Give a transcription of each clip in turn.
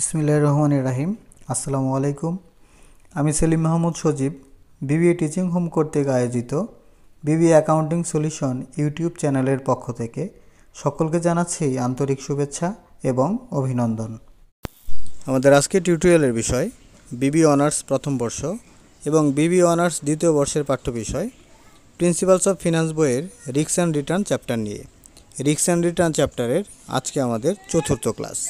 বিসমিল্লা রহমান রাহিম আসসালামু আলাইকুম আমি Selim Mahmud Sajib BBA teaching home কর্তৃক আয়োজিত বিবি অ্যাকাউন্টিং সলিউশন ইউটিউব চ্যানেলের পক্ষ থেকে সকলকে জানাচ্ছি আন্তরিক শুভেচ্ছা এবং অভিনন্দন আমাদের আজকে টিউটোরিয়ালের বিষয় বিবি অনার্স প্রথম বর্ষ এবং বিবি অনার্স দ্বিতীয় বর্ষের পাঠ্য বিষয় প্রিন্সিপালস অফ ফিনান্স বইয়ের রিক্স অ্যান্ড রিটার্ন চ্যাপ্টার নিয়ে রিক্স অ্যান্ড রিটার্ন চ্যাপ্টারের আজকে আমাদের চতুর্থ ক্লাস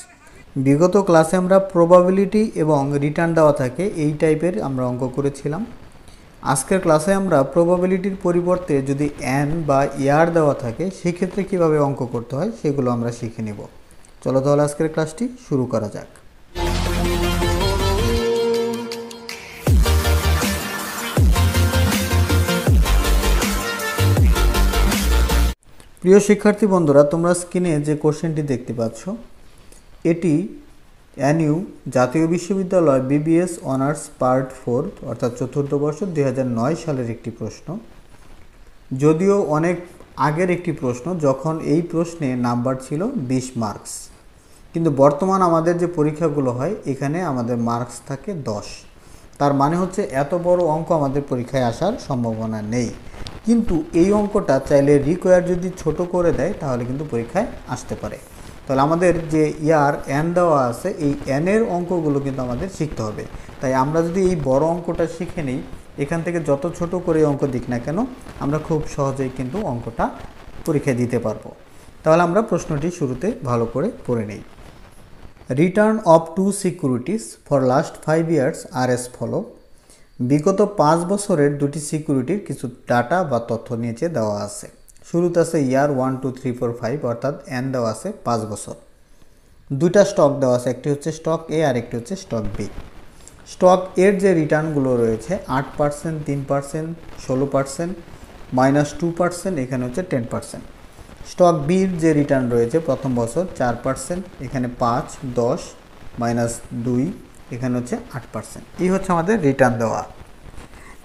বিগত ক্লাসে আমরা প্রবাবিলিটি এবং রিটার্ন দেওয়া থাকে এই টাইপের আমরা অঙ্ক করেছিলাম আজকের ক্লাসে আমরা প্রবাবিলিটির পরিবর্তে যদি অ্যান বা ইয়ার দেওয়া থাকে সেক্ষেত্রে কিভাবে অঙ্ক করতে হয় সেগুলো আমরা শিখে নেব চলো তাহলে আজকের ক্লাসটি শুরু করা যাক প্রিয় শিক্ষার্থী বন্ধুরা তোমরা স্ক্রিনে যে কোশ্চেনটি দেখতে পাচ্ছ এটি অ্যানিউ জাতীয় বিশ্ববিদ্যালয় বিবিএস অনার্স পার্ট ফোর অর্থাৎ চতুর্থ বর্ষ দুই সালের একটি প্রশ্ন যদিও অনেক আগের একটি প্রশ্ন যখন এই প্রশ্নে নাম্বার ছিল ২০ মার্কস কিন্তু বর্তমান আমাদের যে পরীক্ষাগুলো হয় এখানে আমাদের মার্কস থাকে ১০ তার মানে হচ্ছে এত বড় অঙ্ক আমাদের পরীক্ষায় আসার সম্ভাবনা নেই কিন্তু এই অঙ্কটা চাইলে রিকোয়ার যদি ছোট করে দেয় তাহলে কিন্তু পরীক্ষায় আসতে পারে তাহলে আমাদের যে ইয়ার এন দেওয়া আছে এই এনের অঙ্কগুলো কিন্তু আমাদের শিখতে হবে তাই আমরা যদি এই বড় অঙ্কটা শিখে নিই এখান থেকে যত ছোট করে অঙ্ক দিক না কেন আমরা খুব সহজেই কিন্তু অঙ্কটা পরীক্ষায় দিতে পারবো তাহলে আমরা প্রশ্নটি শুরুতে ভালো করে পড়ে নিই return of two securities for last five years আর এস ফলো বিগত পাঁচ বছরের দুটি সিকিউরিটির কিছু ডাটা বা তথ্য নিয়েছে দেওয়া আছে শুরুতে আছে year one two three four five অর্থাৎ এন দেওয়া আছে পাঁচ বছর দুইটা স্টক দেওয়া আছে একটি হচ্ছে স্টক এ আর একটি হচ্ছে স্টক বি স্টক এর যে রিটার্নগুলো রয়েছে আট পার্সেন্ট তিন পার্সেন্ট ষোলো পার্সেন্ট মাইনাস টু পার্সেন্ট এখানে হচ্ছে টেন পার্সেন্ট স্টক বির যে রিটার্ন রয়েছে প্রথম বছর চার পার্সেন্ট এখানে পাঁচ দশ মাইনাস দুই এখানে হচ্ছে আট পার্সেন্ট এই হচ্ছে আমাদের রিটার্ন দেওয়া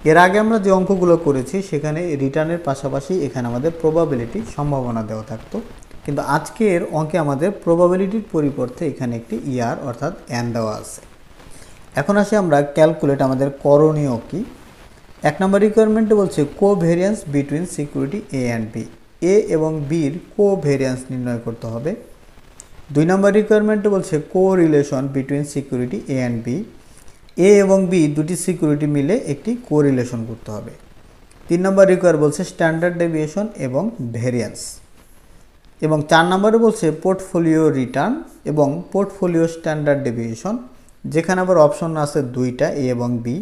এর আগে আমরা যে অঙ্কগুলো করেছি সেখানে রিটার্নের পাশাপাশি এখানে আমাদের প্রবাবিলিটি সম্ভাবনা দেওয়া থাকতো কিন্তু আজকের অঙ্কে আমাদের প্রবাবিলিটির পরিবর্তে এখানে একটি ইয়ার অর্থাৎ অ্যান দেওয়া আছে এখন আসি আমরা ক্যালকুলেট আমাদের করণীয় কি এক নম্বর রিকোয়ারমেন্টে বলছে covariance between security A and B A এবং বির কো ভেরিয়েন্স নির্ণয় করতে হবে দুই নম্বর রিকোয়ারমেন্টে বলছে correlation between security A and B A এবং বি দুটি সিকিউরিটি মিলে একটি কোরিলেশন করতে হবে তিন নম্বর রিকোয়ার বলছে স্ট্যান্ডার্ড ডেভিয়েশন এবং ভেরিয়েন্স এবং চার নম্বরে বলছে পোর্টফোলিও রিটার্ন এবং পোর্টফোলিও স্ট্যান্ডার্ড ডেভিয়েশন যেখানে আবার অপশন আছে দুইটা এ এবং বি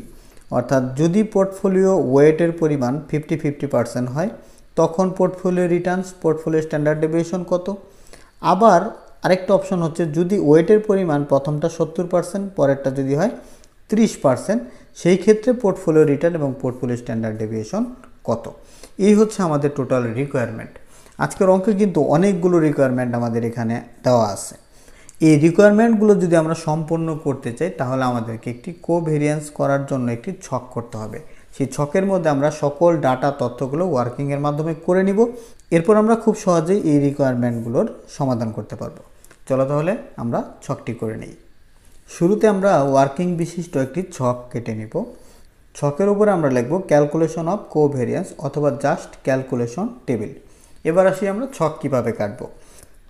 অর্থাৎ যদি পোর্টফোলিও ওয়েটের পরিমাণ ফিফটি ফিফটি পার্সেন্ট হয় তখন portfolio returns portfolio standard deviation কত আবার আরেকটা অপশন হচ্ছে যদি ওয়েটের পরিমাণ প্রথমটা সত্তর পার্সেন্ট পরেরটা যদি হয় 30 পার্সেন্ট সেই ক্ষেত্রে পোর্টফোলিও রিটার্ন এবং পোর্টফোলিও স্ট্যান্ডার্ড ডেভিয়েশন কত এই হচ্ছে আমাদের টোটাল রিকোয়ারমেন্ট আজকের অঙ্কে কিন্তু অনেকগুলো রিকোয়ারমেন্ট আমাদের এখানে দেওয়া আছে এই রিকোয়ারমেন্টগুলো যদি আমরা সম্পন্ন করতে চাই তাহলে আমাদেরকে একটি কোভেরিয়েন্স করার জন্য একটি ছক করতে হবে সেই ছকের মধ্যে আমরা সকল ডাটা তথ্যগুলো ওয়ার্কিংয়ের মাধ্যমে করে নিব এরপর আমরা খুব সহজেই এই রিকোয়ারমেন্টগুলোর সমাধান করতে পারবো চলো তাহলে আমরা ছকটি করে নিই শুরুতে আমরা ওয়ার্কিং বিশিষ্ট একটি ছক কেটে নেব ছকের উপরে আমরা লিখব ক্যালকুলেশন অফ ভেরিয়েন্স অথবা জাস্ট ক্যালকুলেশন টেবিল এবার আসি আমরা ছক কীভাবে কাটব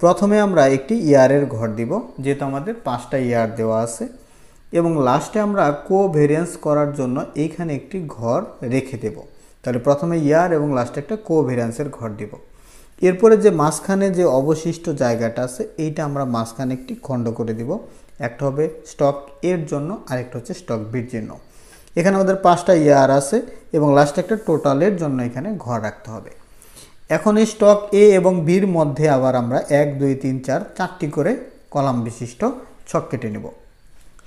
প্রথমে আমরা একটি ইয়ারের ঘর দিব যেহেতু আমাদের পাঁচটা ইয়ার দেওয়া আছে এবং লাস্টে আমরা কোভেরিয়েন্স করার জন্য এইখানে একটি ঘর রেখে দেব তাহলে প্রথমে ইয়ার এবং লাস্টে একটা ভেরিয়েন্সের ঘর দিব এরপরে যে মাঝখানে যে অবশিষ্ট জায়গাটা আছে এইটা আমরা মাঝখানে একটি খণ্ড করে দিব একটা হবে স্টক এর জন্য আরেকটা হচ্ছে স্টক বির জন্য এখানে আমাদের পাঁচটা ইয়ার আছে এবং লাস্ট একটা টোটালের জন্য এখানে ঘর রাখতে হবে এখন এই স্টক এ এবং বির মধ্যে আবার আমরা এক দুই তিন চার চারটি করে কলাম বিশিষ্ট ছক কেটে নেব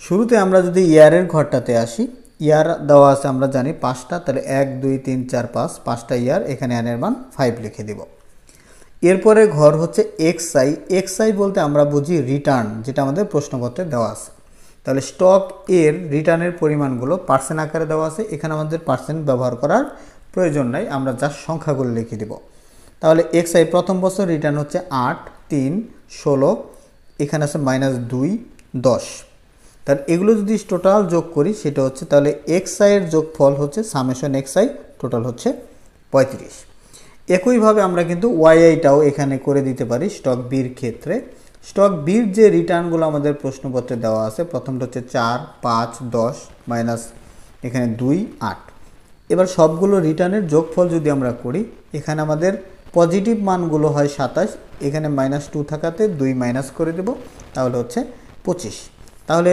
শুরুতে আমরা যদি ইয়ারের ঘরটাতে আসি ইয়ার দেওয়া আছে আমরা জানি পাঁচটা তাহলে এক দুই তিন চার পাঁচ পাঁচটা ইয়ার এখানে অ্যানের মান ফাইভ লিখে দেবো এরপরে ঘর হচ্ছে এক্স আই এক্স আই বলতে আমরা বুঝি রিটার্ন যেটা আমাদের প্রশ্নপত্রে দেওয়া আছে তাহলে স্টক এর রিটার্নের পরিমাণগুলো পার্সেন্ট আকারে দেওয়া আছে এখানে আমাদের পার্সেন্ট ব্যবহার করার প্রয়োজন নাই আমরা যা সংখ্যাগুলো লিখে দেব তাহলে এক্স আই প্রথম বছর রিটার্ন হচ্ছে আট তিন ষোলো এখানে আছে মাইনাস দুই দশ তাহলে এগুলো যদি টোটাল যোগ করি সেটা হচ্ছে তাহলে এক্স আইয়ের যোগফল হচ্ছে সামেশন এক্স আই টোটাল হচ্ছে পঁয়ত্রিশ একইভাবে আমরা কিন্তু ওয়াইআইটাও এখানে করে দিতে পারি স্টক বির ক্ষেত্রে স্টক বির যে রিটার্নগুলো আমাদের প্রশ্নপত্রে দেওয়া আছে প্রথমটা হচ্ছে চার পাঁচ দশ মাইনাস এখানে দুই আট এবার সবগুলো রিটার্নের যোগফল যদি আমরা করি এখানে আমাদের পজিটিভ মানগুলো হয় সাতাশ এখানে মাইনাস টু থাকাতে দুই মাইনাস করে দেব তাহলে হচ্ছে পঁচিশ তাহলে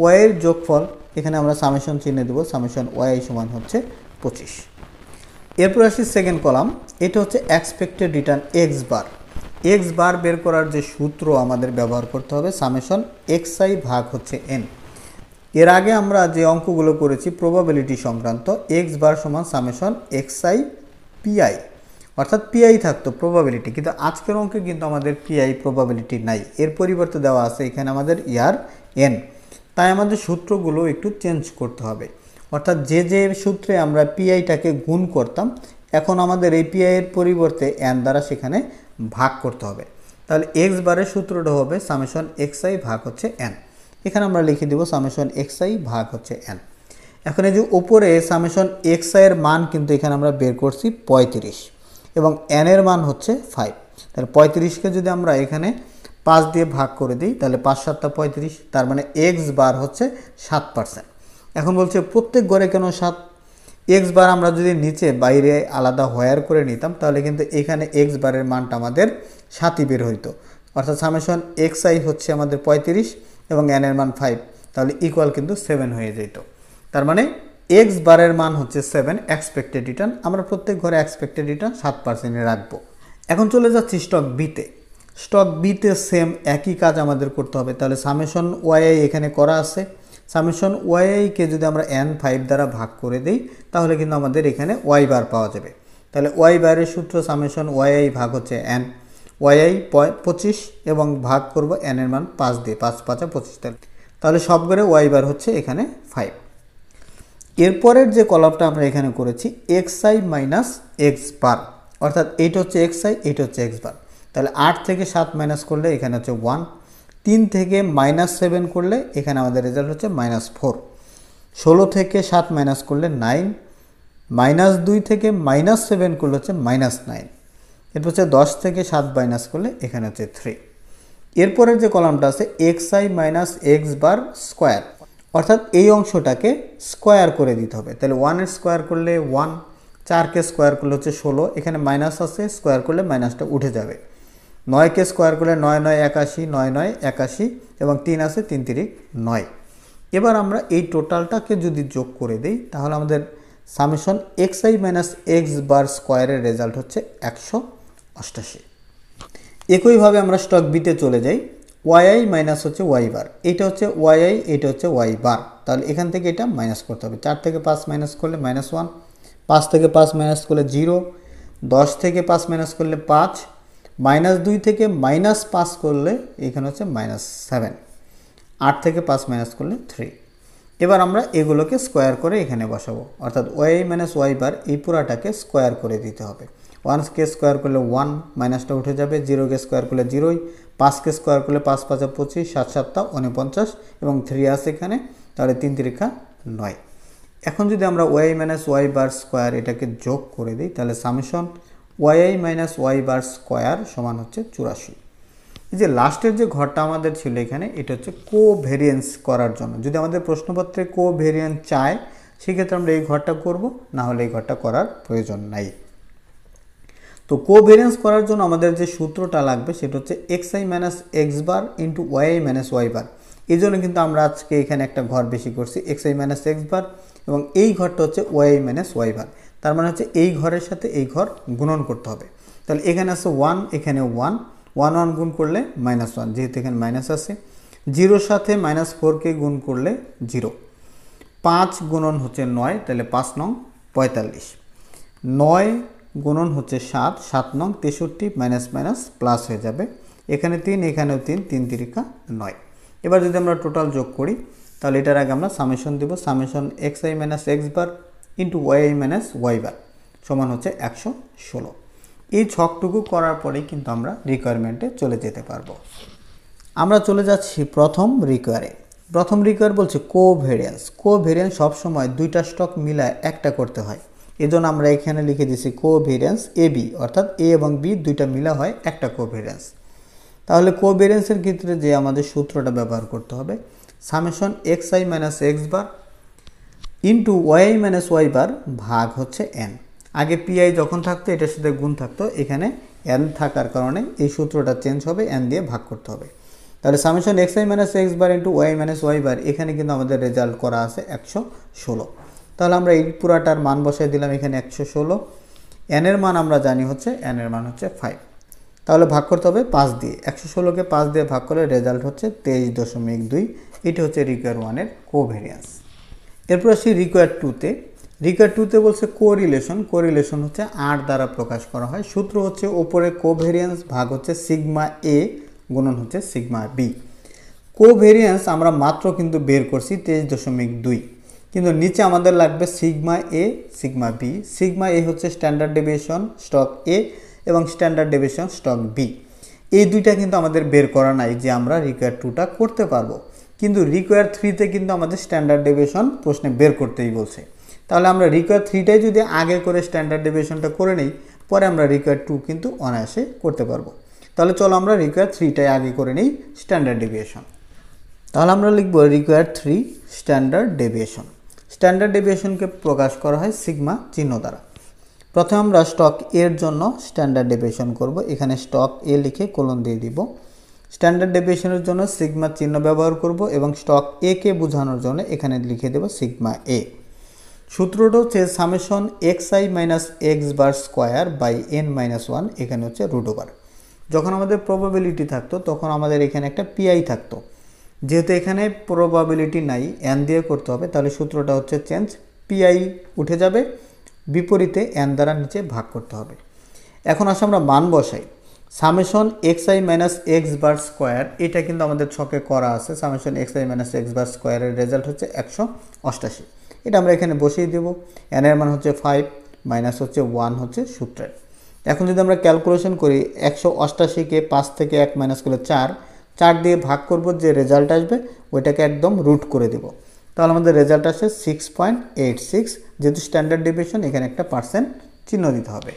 ওয়াইয়ের যোগফল এখানে আমরা সামেশন চিহ্নে দেবো সামেশন ওয়াই সমান হচ্ছে পঁচিশ এরপর আসি সেকেন্ড কলাম এটা হচ্ছে expected return X bar X bar বের করার যে সূত্র আমাদের ব্যবহার করতে হবে সামেশন এক্স আই ভাগ হচ্ছে এন এর আগে আমরা যে অঙ্কগুলো করেছি প্রবাবিলিটি সংক্রান্ত এক্স বার সমান সামেশন এক্স আই পিআই অর্থাৎ পিআই থাকতো প্রবাবিলিটি কিন্তু আজকের অঙ্কে কিন্তু আমাদের পিআই প্রবাবিলিটি নাই এর পরিবর্তে দেওয়া আছে এখানে আমাদের ইয়ার এন তাই আমাদের সূত্রগুলো একটু চেঞ্জ করতে হবে অর্থাৎ যে যে সূত্রে আমরা পিআইটাকে গুণ করতাম এখন আমাদের এই পিআইয়ের পরিবর্তে অ্যান দ্বারা সেখানে ভাগ করতে হবে তাহলে এক্স বারের সূত্রটা হবে সামেশন এক্স আই ভাগ হচ্ছে অ্যান এখানে আমরা লিখে দেব সামেশন এক্স আই ভাগ হচ্ছে অ্যান এখন এই যে ওপরে সামেশন এক্স আইয়ের মান কিন্তু এখানে আমরা বের করছি পঁয়ত্রিশ এবং অ্যানের মান হচ্ছে ফাইভ তাহলে পঁয়ত্রিশকে যদি আমরা এখানে পাঁচ দিয়ে ভাগ করে দিই তাহলে পাঁচ সাতটা পঁয়ত্রিশ তার মানে এক্স বার হচ্ছে সাত পার্সেন্ট এখন বলছে প্রত্যেক গড়ে কেন সাত এক্স বার আমরা যদি নিচে বাইরে আলাদা হয়ার করে নিতাম তাহলে কিন্তু এখানে এক্স বারের মানটা আমাদের সাতই বের হইতো অর্থাৎ সামেশন এক্স আই হচ্ছে আমাদের পঁয়ত্রিশ এবং এন এর মান ফাইভ তাহলে ইকুয়াল কিন্তু সেভেন হয়ে যেত তার মানে এক্স বারের মান হচ্ছে সেভেন এক্সপেক্টেড রিটার্ন আমরা প্রত্যেক ঘরে এক্সপেক্টেড রিটার্ন সাত পার্সেন্টে রাখবো এখন চলে যাচ্ছি স্টক বিতে স্টক বিতে সেম একই কাজ আমাদের করতে হবে তাহলে সামেশন ওয়াই এখানে করা আছে সামেশন ওয়াইকে যদি আমরা এন ফাইভ দ্বারা ভাগ করে দিই তাহলে কিন্তু আমাদের এখানে ওয়াই বার পাওয়া যাবে তাহলে ওয়াই বারের সূত্র সামেশন ওয়াই ভাগ হচ্ছে এন ওয়াই পঁচিশ এবং ভাগ করব এনের মান পাঁচ দিয়ে পাঁচ পাঁচ পঁচিশ তাহলে সব করে ওয়াই বার হচ্ছে এখানে ফাইভ এরপরের যে কলাপটা আমরা এখানে করেছি X I minus X bar অর্থাৎ এইট হচ্ছে এক্স আই এইট হচ্ছে এক্স বার তাহলে আট থেকে সাত মাইনাস করলে এখানে হচ্ছে ওয়ান তিন থেকে মাইনাস সেভেন করলে এখানে আমাদের রেজাল্ট হচ্ছে মাইনাস ফোর ষোলো থেকে সাত মাইনাস করলে নাইন মাইনাস দুই থেকে মাইনাস সেভেন করলে হচ্ছে মাইনাস নাইন এরপর হচ্ছে দশ থেকে সাত মাইনাস করলে এখানে হচ্ছে থ্রি এরপরের যে কলামটা আছে X I minus X bar square অর্থাৎ এই অংশটাকে স্কোয়ার করে দিতে হবে তাহলে ওয়ানের স্কোয়ার করলে ওয়ান চারকে স্কোয়ার করলে হচ্ছে ষোলো এখানে মাইনাস আছে স্কোয়ার করলে মাইনাসটা উঠে যাবে নয়কে স্কোয়ার করলে নয় নয় একাশি নয় নয় একাশি এবং তিন আছে তিন তিরিক নয় এবার আমরা এই টোটালটাকে যদি যোগ করে দিই তাহলে আমাদের summation X I minus X bar স্কোয়ারের রেজাল্ট হচ্ছে একশো অষ্টাশি একইভাবে আমরা স্টক বিতে চলে যাই ওয়াই মাইনাস হচ্ছে ওয়াই বার এটা হচ্ছে ওয়াই এটা হচ্ছে ওয়াই বার তাহলে এখান থেকে এটা মাইনাস করতে হবে চার থেকে পাঁচ মাইনাস করলে মাইনাস ওয়ান পাঁচ থেকে পাঁচ মাইনাস করলে জিরো দশ থেকে পাঁচ মাইনাস করলে পাঁচ মাইনাস দুই থেকে মাইনাস পাঁচ করলে এখানে হচ্ছে মাইনাস সেভেন আট থেকে পাঁচ মাইনাস করলে থ্রি এবার আমরা এগুলোকে স্কোয়ার করে এখানে বসাবো অর্থাৎ ওয়াই মাইনাস ওয়াই বার এই পুরাটাকে স্কোয়ার করে দিতে হবে ওয়ানকে স্কোয়ার করলে ওয়ান মাইনাসটা উঠে যাবে জিরোকে স্কোয়ার করলে জিরোই পাঁচকে স্কোয়ার করলে পাঁচ পাঁচা পঁচিশ সাত সাতটা উনপঞ্চাশ এবং থ্রি আছে এখানে তাহলে তিন তিরিখা নয় এখন যদি আমরা Y minus Y bar square এটাকে যোগ করে দিই তাহলে summation Y minus Y bar square সমান হচ্ছে চুরাশি এই যে লাস্টের যে ঘরটা আমাদের ছিল এখানে এটা হচ্ছে কো ভেরিয়েন্স করার জন্য যদি আমাদের প্রশ্নপত্রে কো ভেরিয়েন্স চায় সেক্ষেত্রে আমরা এই ঘরটা করব না হলে এই ঘরটা করার প্রয়োজন নাই তো কো ভেরিয়েন্স করার জন্য আমাদের যে সূত্রটা লাগবে সেটা হচ্ছে X I minus X bar into Y I minus Y bar এই জন্য কিন্তু আমরা আজকে এখানে একটা ঘর বেশি করছি X I minus X bar এবং এই ঘরটা হচ্ছে Y I minus Y bar তার মানে হচ্ছে এই ঘরের সাথে এই ঘর গুণন করতে হবে তাহলে এখানে আছে ওয়ান এখানে ওয়ান ওয়ান ওয়ান গুণ করলে মাইনাস ওয়ান যেহেতু এখানে মাইনাস আছে জিরোর সাথে মাইনাস ফোরকে গুণ করলে জিরো পাঁচ গুণন হচ্ছে নয় তাহলে পাঁচ নং পঁয়তাল্লিশ নয় গুণন হচ্ছে সাত সাত নং তেষট্টি মাইনাস মাইনাস প্লাস হয়ে যাবে এখানে তিন এখানেও তিন তিন তিরিকা নয় এবার যদি আমরা টোটাল যোগ করি তাহলে এটার আগে আমরা সামেশন দেবো summation X I minus X bar into Y minus Y bar সমান হচ্ছে একশো ষোলো এই ছকটুকু করার পরেই কিন্তু আমরা রিকোয়ারমেন্টে চলে যেতে পারবো আমরা চলে যাচ্ছি প্রথম রিকোয়ারে প্রথম রিকোয়ার বলছে কোভেরিয়েন্স কোভেরিয়েন্স সবসময় দুইটা স্টক মিলায় একটা করতে হয় এজন্য আমরা এখানে লিখে দিছি কোভেরিয়েন্স এ বি অর্থাৎ এ এবং বি দুইটা মিলা হয় একটা কোভেরিয়েন্স তাহলে কোভেরিয়েন্সের ক্ষেত্রে যে আমাদের সূত্রটা ব্যবহার করতে হবে summation X I minus X bar into Y minus Y bar ভাগ হচ্ছে এন আগে পিআই যখন থাকতো এটার সাথে গুণ থাকতো এখানে এন থাকার কারণে এই সূত্রটা চেঞ্জ হবে এন দিয়ে ভাগ করতে হবে তাহলে summation X I minus X bar into Y minus Y bar এখানে কিন্তু আমাদের রেজাল্ট করা আছে একশো ষোলো তাহলে আমরা এই পুরাটার মান বসাই দিলাম এখানে একশো ষোলো এনের মান আমরা জানি হচ্ছে এনের মান হচ্ছে ফাইভ তাহলে ভাগ করতে হবে পাঁচ দিয়ে একশো ষোলোকে পাঁচ দিয়ে ভাগ করলে রেজাল্ট হচ্ছে তেইশ দশমিক দুই এটি হচ্ছে রিকার ওয়ানের কোভেরিয়েন্স এরপর আসি রিকোয়ার টুতে রিকোয়ার টুতে বলছে কোরিলেশন কোরিলেশন হচ্ছে আর দ্বারা প্রকাশ করা হয় সূত্র হচ্ছে ওপরে কোভেরিয়েন্স ভাগ হচ্ছে সিগমা এ গুণন হচ্ছে সিগমা বি কোভেরিয়েন্স আমরা মাত্র কিন্তু বের করছি তেইশ দশমিক দুই কিন্তু নিচে আমাদের লাগবে sigma A sigma B sigma A হচ্ছে স্ট্যান্ডার্ড ডেভিয়েশন স্টক এ এবং স্ট্যান্ডার্ড ডেভিয়েশন স্টক বি এই দুইটা কিন্তু আমাদের বের করা নাই যে আমরা রিকোয়ার টুটা করতে পারবো কিন্তু রিকোয়ার থ্রিতে কিন্তু আমাদের স্ট্যান্ডার্ড ডেভিয়েশন প্রশ্নে বের করতেই বলছে তাহলে আমরা রিকোয়ার থ্রিটাই যদি আগে করে স্ট্যান্ডার্ড ডেভিয়েশনটা করে নিই পরে আমরা রিকোয়ার টু কিন্তু অনায়াসে করতে পারবো তাহলে চলো আমরা রিকোয়ার থ্রিটাই আগে করে নিই স্ট্যান্ডার্ড ডেভিয়েশন তাহলে আমরা লিখব require three standard deviation standard ডেভিয়েশনকে প্রকাশ করা হয় সিগমা চিহ্ন দ্বারা প্রথমে আমরা স্টক এর জন্য স্ট্যান্ডার্ড ডেভিয়েশন করব এখানে স্টক এ লিখে কোলন দিয়ে দিব স্ট্যান্ডার্ড ডেভিয়েশনের জন্য সিগমা চিহ্ন ব্যবহার করব এবং স্টক এ কে বোঝানোর জন্য এখানে লিখে দেব সিগমা এ সূত্রটা হচ্ছে summation X I minus X bar square by N minus one এখানে হচ্ছে রুট ওভার যখন আমাদের প্রবাবিলিটি থাকতো তখন আমাদের এখানে একটা পিআই থাকতো যেহেতু এখানে প্রবাবিলিটি নাই এন দিয়ে করতে হবে তাহলে সূত্রটা হচ্ছে চেঞ্জ পিআই উঠে যাবে বিপরীতে এন দ্বারা নিচে ভাগ করতে হবে এখন আসে আমরা মান বসাই summation X I minus X bar square এটা কিন্তু আমাদের ছকে করা আছে summation X I minus X bar স্কোয়ারের রেজাল্ট হচ্ছে একশো অষ্টাশি এটা আমরা এখানে বসিয়ে দেব এর মান হচ্ছে ফাইভ মাইনাস হচ্ছে ওয়ান হচ্ছে সূত্রের এখন যদি আমরা ক্যালকুলেশন করি একশো অষ্টাশিকে পাঁচ থেকে এক মাইনাস করলে চার চার দিয়ে ভাগ করব যে রেজাল্ট আসবে ওইটাকে একদম রুট করে দেব তাহলে আমাদের রেজাল্ট আসে সিক্স পয়েন্ট এইট সিক্স যেহেতু স্ট্যান্ডার্ড ডিভিশন এখানে একটা পার্সেন্ট চিহ্ন দিতে হবে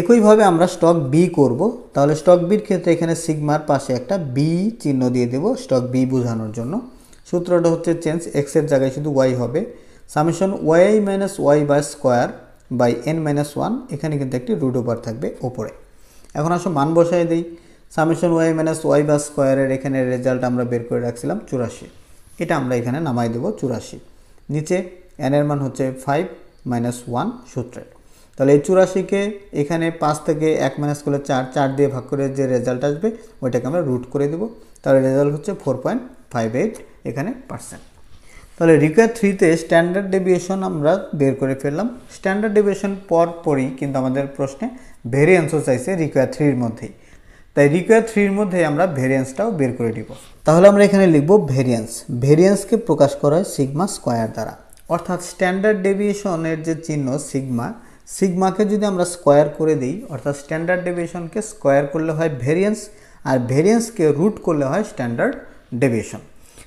একইভাবে আমরা স্টক বি করব তাহলে স্টক বির ক্ষেত্রে এখানে সিগমার পাশে একটা বি চিহ্ন দিয়ে দেব স্টক বি বোঝানোর জন্য সূত্রটা হচ্ছে চেঞ্জ এক্সের জায়গায় শুধু ওয়াই হবে summation Y minus Y by square by N minus one এখানে কিন্তু একটি রুট ওভার থাকবে ওপরে এখন আসো মান বসাই দিই সামেশন ওয়াই মাইনাস ওয়াই বা স্কোয়ারের এখানে রেজাল্ট আমরা বের করে রাখছিলাম চুরাশি এটা আমরা এখানে নামাই দেব চুরাশি নিচে এনের মান হচ্ছে ফাইভ মাইনাস ওয়ান সূত্রের তাহলে এই চুরাশিকে এখানে পাঁচ থেকে এক মাইনাস করলে চার চার দিয়ে ভাগ করে যে রেজাল্ট আসবে ওইটাকে আমরা রুট করে দেব তাহলে রেজাল্ট হচ্ছে ফোর পয়েন্ট ফাইভ এইট এখানে পার্সেন্ট তাহলে রিকার থ্রিতে স্ট্যান্ডার্ড ডেভিয়েশন আমরা বের করে ফেললাম স্ট্যান্ডার্ড ডেভিয়েশন পর পরই কিন্তু আমাদের প্রশ্নে ভেরিয়েন্সও চাইছে রিকোয়ার থ্রির মধ্যেই তাই রিকোয়ার থ্রির মধ্যে আমরা ভেরিয়েন্সটাও বের করে দিব তাহলে আমরা এখানে লিখব ভেরিয়েন্স ভেরিয়েন্সকে প্রকাশ করা হয় সিগমা স্কোয়ার দ্বারা অর্থাৎ স্ট্যান্ডার্ড ডেভিয়েশনের যে চিহ্ন সিগমা সিগমাকে যদি আমরা স্কোয়ার করে দিই অর্থাৎ স্ট্যান্ডার্ড ডেভিয়েশনকে স্কোয়ার করলে হয় ভেরিয়েন্স আর ভেরিয়েন্সকে রুট করলে হয় স্ট্যান্ডার্ড ডেভিয়েশন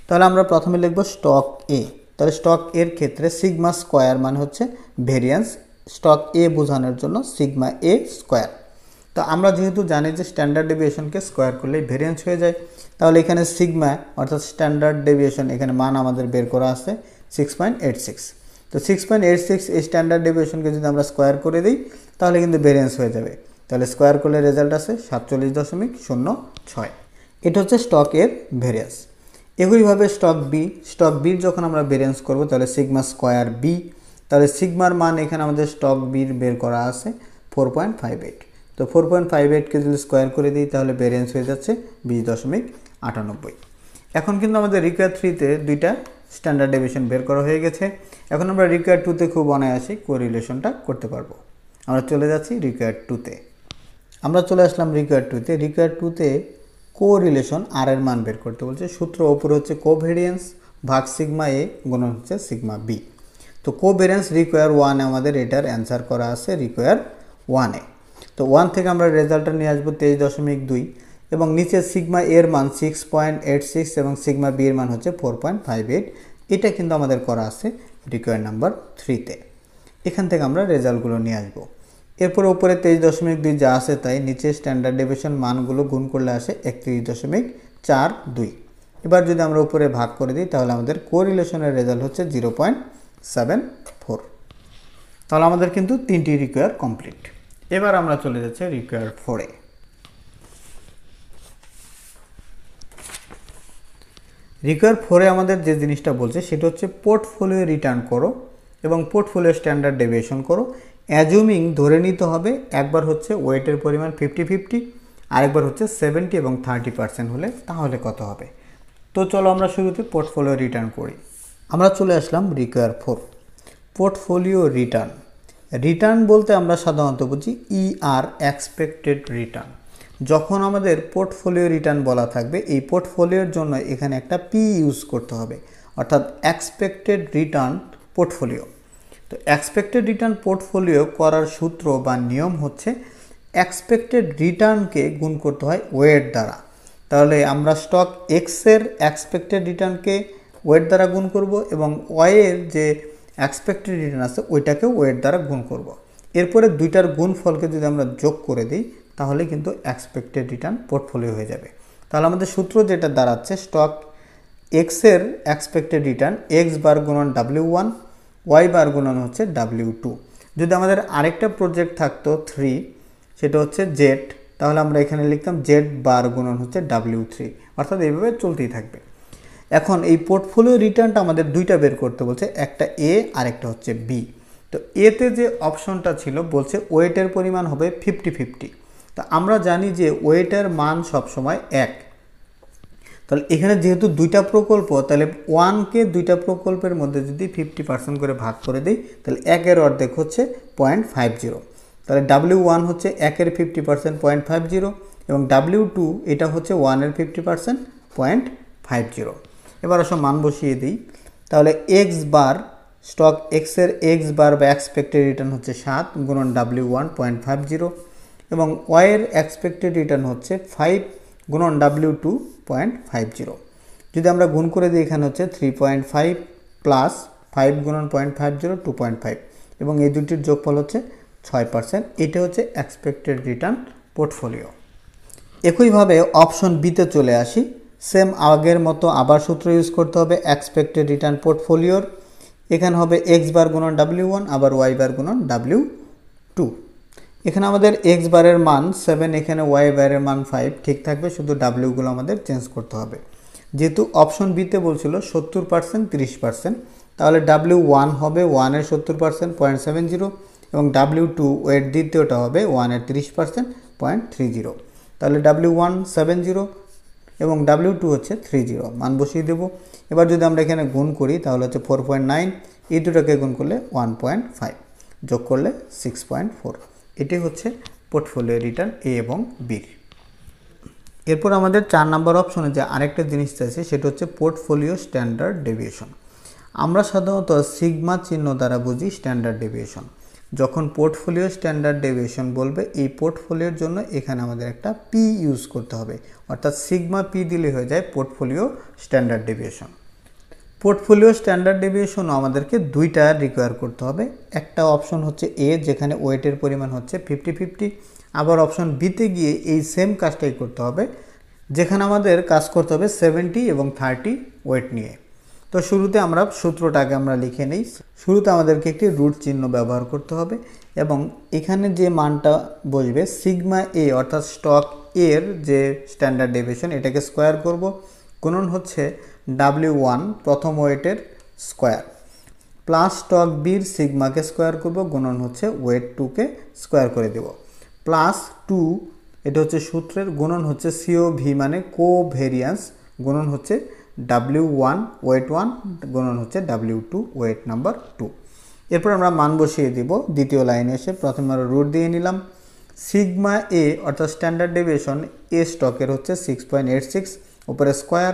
তাহলে আমরা প্রথমে লিখব স্টক এ তাহলে স্টক এর ক্ষেত্রে সিগমা স্কোয়ার মানে হচ্ছে ভেরিয়েন্স স্টক এ বোঝানোর জন্য সিগমা এ স্কোয়ার তো আমরা যেহেতু জানি যে স্ট্যান্ডার্ড ডেভিয়েশনকে স্কোয়ার করলেই ভেরিয়েন্স হয়ে যায় তাহলে এখানে সিগমা অর্থাৎ স্ট্যান্ডার্ড ডেভিয়েশন এখানে মান আমাদের বের করা আছে সিক্স পয়েন্ট এইট সিক্স তো সিক্স পয়েন্ট এইট সিক্স এই স্ট্যান্ডার্ড ডেভিয়েশনকে যদি আমরা স্কোয়ার করে দিই তাহলে কিন্তু ভেরিয়েন্স হয়ে যাবে তাহলে স্কোয়ার করলে রেজাল্ট আসে সাতচল্লিশ দশমিক শূন্য ছয় এটা হচ্ছে স্টকের ভেরিয়েন্স এগুলিভাবে স্টক বি স্টক বির যখন আমরা ভেরিয়েন্স করব তাহলে সিগমা স্কোয়ার বি তাহলে সিগমার মান এখানে আমাদের স্টক বির বের করা আছে ফোর পয়েন্ট ফাইভ এইট তো ফোর পয়েন্ট ফাইভ এইটকে যদি স্কোয়ার করে দিই তাহলে ভেরিয়েন্স হয়ে যাচ্ছে বিশ দশমিক আটানব্বই এখন কিন্তু আমাদের রিকোয়ার থ্রিতে দুইটা স্ট্যান্ডার্ড ডেভিশন বের করা হয়ে গেছে এখন আমরা রিকোয়ার টুতে খুব অনায়াসে কোরিলেশনটা করতে পারবো আমরা চলে যাচ্ছি রিকোয়ার টুতে আমরা চলে আসলাম রিকোয়ার টুতে রিকোয়ার টুতে কোরিলেশন আর এর মান বের করতে বলছে সূত্র ওপরে হচ্ছে কোভেরিয়েন্স ভাগ সিগমা এ গুণ হচ্ছে সিগমা বি তো কোভেরিয়েন্স রিকোয়ার ওয়ান আমাদের এটার অ্যান্সার করা আছে রিকোয়ার ওয়ানে তো ওয়ান থেকে আমরা রেজাল্টটা নিয়ে আসবো তেইশ দশমিক দুই এবং নিচে সিগমা এর মান সিক্স পয়েন্ট এইট সিক্স এবং সিগমা বি এর মান হচ্ছে ফোর পয়েন্ট ফাইভ এইট এটা কিন্তু আমাদের করা আছে রিকোয়ার নাম্বার থ্রিতে এখান থেকে আমরা রেজাল্টগুলো নিয়ে আসবো এরপর উপরে তেইশ দশমিক দুই যা আসে তাই নিচে স্ট্যান্ডার্ড ডেভিশন মানগুলো গুণ করলে আসে একত্রিশ দশমিক চার দুই এবার যদি আমরা উপরে ভাগ করে দিই তাহলে আমাদের কোরিলেশনের রেজাল্ট হচ্ছে জিরো পয়েন্ট সেভেন ফোর তাহলে আমাদের কিন্তু তিনটি রিকোয়ার কমপ্লিট এবার আমরা চলে যাচ্ছি রিকোয়ার ফোরে রিকোয়ার ফোরে আমাদের যে জিনিসটা বলছে সেটা হচ্ছে পোর্টফোলিও রিটার্ন করো এবং পোর্টফোলিও স্ট্যান্ডার্ড ডেভিয়েশন করো অ্যাজুমিং ধরে নিতে হবে একবার হচ্ছে ওয়েটের পরিমাণ ফিফটি ফিফটি আরেকবার হচ্ছে সেভেন্টি এবং থার্টি পার্সেন্ট হলে তাহলে কত হবে তো চলো আমরা শুরুতে পোর্টফোলিও রিটার্ন করি আমরা চলে আসলাম require four portfolio return return বলতে আমরা সাধারণত বুঝি ই আর এক্সপেক্টেড রিটার্ন যখন আমাদের পোর্টফোলিও রিটার্ন বলা থাকবে এই পোর্টফোলিওর জন্য এখানে একটা পি ইউজ করতে হবে অর্থাৎ এক্সপেক্টেড রিটার্ন পোর্টফোলিও তো এক্সপেক্টেড রিটার্ন পোর্টফোলিও করার সূত্র বা নিয়ম হচ্ছে এক্সপেক্টেড রিটার্নকে গুণ করতে হয় ওয়েট দ্বারা তাহলে আমরা স্টক এক্সের এক্সপেক্টেড রিটার্নকে ওয়েট দ্বারা গুণ করব এবং ওয়াইয়ের যে এক্সপেক্টেড রিটার্ন আছে ওইটাকেও ওয়েট দ্বারা গুণ করব। এরপরে দুইটার গুণফলকে যদি আমরা যোগ করে দিই তাহলে কিন্তু এক্সপেক্টেড রিটার্ন পোর্টফোলিও হয়ে যাবে তাহলে আমাদের সূত্র যেটা দাঁড়াচ্ছে স্টক এক্সের এক্সপেক্টেড রিটার্ন এক্স বার গুণন ডাব্লিউ ওয়ান ওয়াই বার গুণন হচ্ছে ডাব্লিউ টু যদি আমাদের আরেকটা প্রজেক্ট থাকতো থ্রি সেটা হচ্ছে জেড তাহলে আমরা এখানে লিখতাম জেড বার গুণন হচ্ছে ডাব্লিউ থ্রি অর্থাৎ এইভাবে চলতেই থাকবে এখন এই পোর্টফোলিও রিটার্নটা আমাদের দুইটা বের করতে বলছে একটা এ আর একটা হচ্ছে বি তো এতে যে অপশনটা ছিল বলছে ওয়েটের পরিমাণ হবে ফিফটি ফিফটি তা আমরা জানি যে ওয়েটের মান সবসময় এক তাহলে এখানে যেহেতু দুইটা প্রকল্প তাহলে ওয়ানকে দুইটা প্রকল্পের মধ্যে যদি ফিফটি পার্সেন্ট করে ভাগ করে দিই তাহলে একের অর্ধেক হচ্ছে পয়েন্ট ফাইভ জিরো তাহলে ডাব্লিউ ওয়ান হচ্ছে একের fifty percent point five zero এবং ডাব্লিউ টু এটা হচ্ছে ওয়ানের fifty percent point five zero এবার আসলে মান বসিয়ে দিই তাহলে এক্স বার স্টক এক্সের এক্স বার বা এক্সপেক্টেড রিটার্ন হচ্ছে সাত গুণন W one point five zero এবং ওয়াইয়ের এক্সপেক্টেড রিটার্ন হচ্ছে ফাইভ গুণন W two point five zero যদি আমরা গুণ করে দিই এখানে হচ্ছে three point five plus five গুণন point five zero two point five এবং এই দুটির যোগফল হচ্ছে ছয় পার্সেন্ট এটা হচ্ছে এক্সপেক্টেড রিটার্ন পোর্টফোলিও একইভাবে অপশন বিতে চলে আসি সেম আগের মতো আবার সূত্র ইউজ করতে হবে এক্সপেক্টেড রিটার্ন পোর্টফোলিওর এখানে হবে এক্স বার গুণন ডাব্লিউ ওয়ান আবার ওয়াই বার গুণন ডাব্লিউ টু এখানে আমাদের এক্স বারের মান সেভেন এখানে ওয়াই বারের মান ফাইভ ঠিক থাকবে শুধু ডাব্লিউগুলো আমাদের চেঞ্জ করতে হবে যেহেতু অপশন বিতে বলছিল সত্তর পার্সেন্ট তিরিশ পার্সেন্ট তাহলে ডাব্লিউ ওয়ান হবে ওয়ানের সত্তর পার্সেন্ট পয়েন্ট সেভেন জিরো এবং ডাব্লিউ টু ওয়ের দ্বিতীয়টা হবে ওয়ানের তিরিশ পার্সেন্ট পয়েন্ট থ্রি জিরো তাহলে ডাব্লিউ ওয়ান সেভেন জিরো এবং ডাব্লিউ টু হচ্ছে থ্রি জিরো মান বসিয়ে দেবো এবার যদি আমরা এখানে গুণ করি তাহলে হচ্ছে ফোর পয়েন্ট নাইন এই দুটোকে গুণ করলে ওয়ান পয়েন্ট ফাইভ যোগ করলে সিক্স পয়েন্ট ফোর এটি হচ্ছে পোর্টফোলিও রিটার্ন এ এবং বির এরপর আমাদের চার নাম্বার অপশনে যে আরেকটা জিনিস চাইছে সেটা হচ্ছে পোর্টফোলিও স্ট্যান্ডার্ড ডেভিয়েশন আমরা সাধারণত সিগমা চিহ্ন দ্বারা বুঝি স্ট্যান্ডার্ড ডেভিয়েশন যখন পোর্টফোলিও স্ট্যান্ডার্ড ডেভিয়েশন বলবে এই পোর্টফোলিওর জন্য এখানে আমাদের একটা পি ইউজ করতে হবে অর্থাৎ সিগমা পি দিলে হয়ে যায় portfolio standard deviation portfolio standard ডেভিয়েশনও আমাদেরকে দুইটা রিকোয়ার করতে হবে একটা অপশন হচ্ছে এ যেখানে ওয়েটের পরিমাণ হচ্ছে ফিফটি ফিফটি আবার অপশন বিতে গিয়ে এই সেম কাজটাই করতে হবে যেখানে আমাদের কাজ করতে হবে সেভেন্টি এবং থার্টি ওয়েট নিয়ে তো শুরুতে আমরা সূত্রটাকে আমরা লিখে নিই শুরুতে আমাদেরকে একটি রুট চিহ্ন ব্যবহার করতে হবে এবং এখানে যে মানটা বসবে সিগমা এ অর্থাৎ স্টক এর যে স্ট্যান্ডার্ড ডেভিয়েশন এটাকে স্কোয়ার করব কোন হচ্ছে ডাব্লিউ ওয়ান প্রথম ওয়েটের স্কোয়ার প্লাস টক বির সিগমাকে স্কোয়ার করব গুণন হচ্ছে ওয়েট টুকে স্কোয়ার করে দেব প্লাস টু এটা হচ্ছে সূত্রের গুণন হচ্ছে সিও ভি মানে কোভেরিয়ান্স গুণন হচ্ছে ডাব্লিউ ওয়ান ওয়েট ওয়ান গুণন হচ্ছে W two weight number two এরপর আমরা মান বসিয়ে দিব দ্বিতীয় লাইনে এসে প্রথমে আমরা রুট দিয়ে নিলাম সিগমা এ অর্থাৎ স্ট্যান্ডার্ড ডেভিয়েশন এ স্টকের হচ্ছে সিক্স পয়েন্ট এইট সিক্স উপরে স্কোয়ার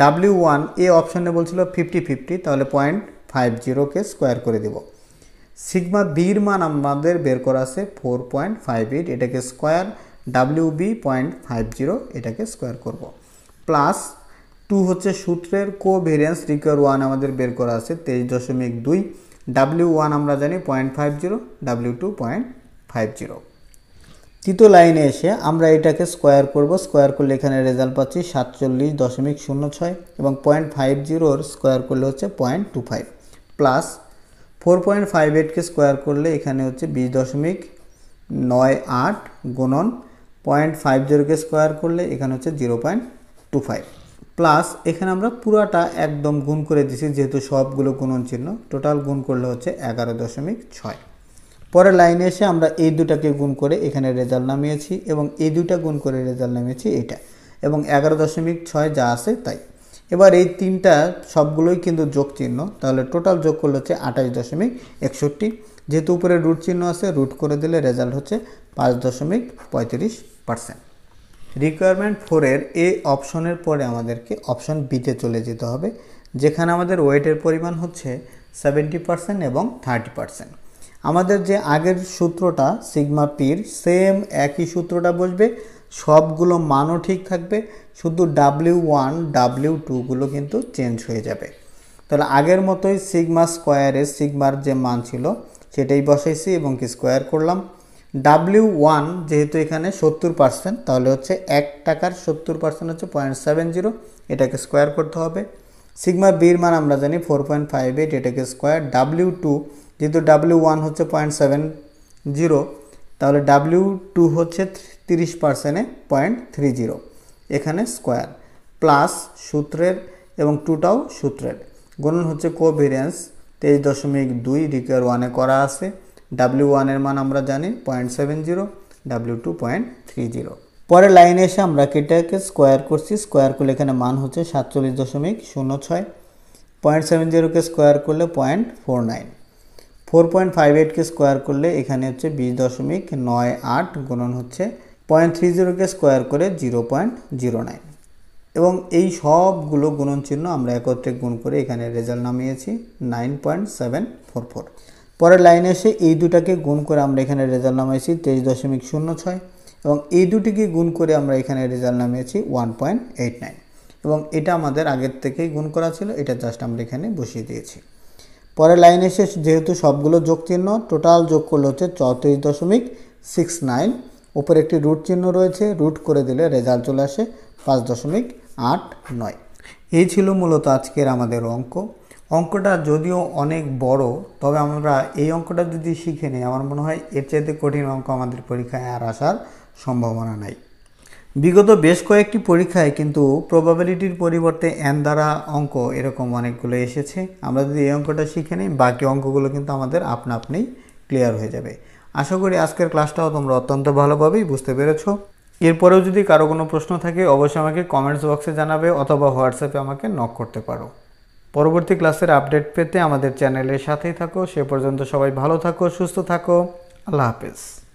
ডাব্লিউ ওয়ান এ অপশানে বলছিল ফিফটি ফিফটি তাহলে পয়েন্ট ফাইভ জিরোকে স্কোয়ার করে দেব সিগমা বির মান আমাদের বের করা আছে ফোর পয়েন্ট ফাইভ এইট এটাকে square W B point five zero এটাকে স্কোয়ার করব প্লাস টু হচ্ছে সূত্রের কোভেরিয়েন্স রিকোয়ার ওয়ান আমাদের বের করা আছে তেইশ দশমিক দুই ডাব্লিউ ওয়ান আমরা জানি point five zero W two point five zero তৃতীয় লাইনে এসে আমরা এটাকে স্কোয়ার করব স্কোয়ার করলে এখানে রেজাল্ট পাচ্ছি সাতচল্লিশ দশমিক শূন্য ছয় এবং পয়েন্ট ফাইভ জিরোর স্কোয়ার করলে হচ্ছে point two five plus four point five এইটকে স্কোয়ার করলে এখানে হচ্ছে বিশ দশমিক নয় আট গুণন পয়েন্ট ফাইভ জিরোকে স্কোয়ার করলে এখানে হচ্ছে zero point two five plus এখানে আমরা পুরাটা একদম গুণ করে দিছি যেহেতু সবগুলো গুণন চিহ্ন টোটাল গুণ করলে হচ্ছে এগারো দশমিক ছয় পরের লাইনে এসে আমরা এই দুটাকে গুণ করে এখানে রেজাল্ট নামিয়েছি এবং এই দুটা গুণ করে রেজাল্ট নামিয়েছি এটা এবং এগারো দশমিক ছয় যা আছে তাই এবার এই তিনটা সবগুলোই কিন্তু যোগ চিহ্ন তাহলে টোটাল যোগ করলে হচ্ছে আঠাশ দশমিক একষট্টি যেহেতু উপরে রুট চিহ্ন আছে রুট করে দিলে রেজাল্ট হচ্ছে পাঁচ দশমিক পঁয়ত্রিশ পার্সেন্ট রিকোয়ারমেন্ট ফোরের এ অপশনের পরে আমাদেরকে অপশন বিতে চলে যেতে হবে যেখানে আমাদের ওয়েটের পরিমাণ হচ্ছে সেভেন্টি পার্সেন্ট এবং থার্টি পার্সেন্ট আমাদের যে আগের সূত্রটা সিগমা পির সেম একই সূত্রটা বসবে সবগুলো মানও ঠিক থাকবে শুধু ডাব্লিউ ওয়ান ডাব্লিউ টুগুলো কিন্তু চেঞ্জ হয়ে যাবে তাহলে আগের মতোই সিগমা স্কোয়ারে সিগমার যে মান ছিল সেটাই বসাইছি এবং কি স্কোয়ার করলাম ডাব্লিউ ওয়ান যেহেতু এখানে সত্তর পার্সেন্ট তাহলে হচ্ছে এক টাকার সত্তর পার্সেন্ট হচ্ছে পয়েন্ট সেভেন জিরো এটাকে স্কোয়ার করতে হবে সিগমা বির মান আমরা জানি ফোর পয়েন্ট ফাইভ এইট এটাকে স্কোয়ার ডাব্লিউ টু যেহেতু ডাব্লিউ ওয়ান হচ্ছে পয়েন্ট সেভেন জিরো তাহলে ডাব্লিউ টু হচ্ছে তিরিশ পার্সেন্টে পয়েন্ট থ্রি জিরো এখানে স্কোয়ার প্লাস সূত্রের এবং টুটাও সূত্রের গুণন হচ্ছে কোভেরিয়েন্স তেইশ দশমিক দুই রিকার ওয়ানে করা আছে ডাব্লিউ ওয়ানের মান আমরা জানি point seven zero W two point three zero পরের লাইনে এসে আমরা কেটাকে স্কোয়ার করছি স্কোয়ার করলে এখানে মান হচ্ছে সাতচল্লিশ দশমিক শূন্য ছয় পয়েন্ট সেভেন জিরোকে স্কোয়ার করলে point four nine four point five এইটকে স্কোয়ার করলে এখানে হচ্ছে বিশ দশমিক নয় আট গুণন হচ্ছে পয়েন্ট থ্রি জিরোকে স্কোয়ার করে জিরো পয়েন্ট জিরো নাইন এবং এই সবগুলো গুণন চিহ্ন আমরা একত্রে গুণ করে এখানে রেজাল্ট নামিয়েছি nine point seven four four পরের লাইনে এসে এই দুটাকে গুণ করে আমরা এখানে রেজাল্ট নামিয়েছি তেইশ দশমিক শূন্য ছয় এবং এই দুটিকে গুণ করে আমরা এখানে রেজাল্ট নামিয়েছি ওয়ান পয়েন্ট এইট নাইন এবং এটা আমাদের আগের থেকেই গুণ করা ছিল এটা জাস্ট আমরা এখানে বসিয়ে দিয়েছি পরের লাইন এসে যেহেতু সবগুলো যোগ চিহ্ন টোটাল যোগ করলে হচ্ছে চৌত্রিশ দশমিক সিক্স নাইন উপরে একটি রুট চিহ্ন রয়েছে রুট করে দিলে রেজাল্ট চলে আসে পাঁচ দশমিক আট নয় এই ছিল মূলত আজকের আমাদের অঙ্ক অঙ্কটা যদিও অনেক বড় তবে আমরা এই অঙ্কটা যদি শিখে নিই আমার মনে হয় এর চাইতে কঠিন অঙ্ক আমাদের পরীক্ষায় আর আসার সম্ভাবনা নাই বিগত বেশ কয়েকটি পরীক্ষায় কিন্তু প্রবাবিলিটির পরিবর্তে অ্যান দ্বারা অঙ্ক এরকম অনেকগুলো এসেছে আমরা যদি এই অঙ্কটা শিখে নিই বাকি অঙ্কগুলো কিন্তু আমাদের আপনা আপনি ক্লিয়ার হয়ে যাবে আশা করি আজকের ক্লাসটাও তোমরা অত্যন্ত ভালোভাবেই বুঝতে পেরেছো এরপরেও যদি কারো কোনো প্রশ্ন থাকে অবশ্যই আমাকে কমেন্টস বক্সে জানাবে অথবা হোয়াটসঅ্যাপে আমাকে নক করতে পারো পরবর্তী ক্লাসের আপডেট পেতে আমাদের চ্যানেলের সাথেই থাকো সে পর্যন্ত সবাই ভালো থাকো সুস্থ থাকো আল্লাহ হাফেজ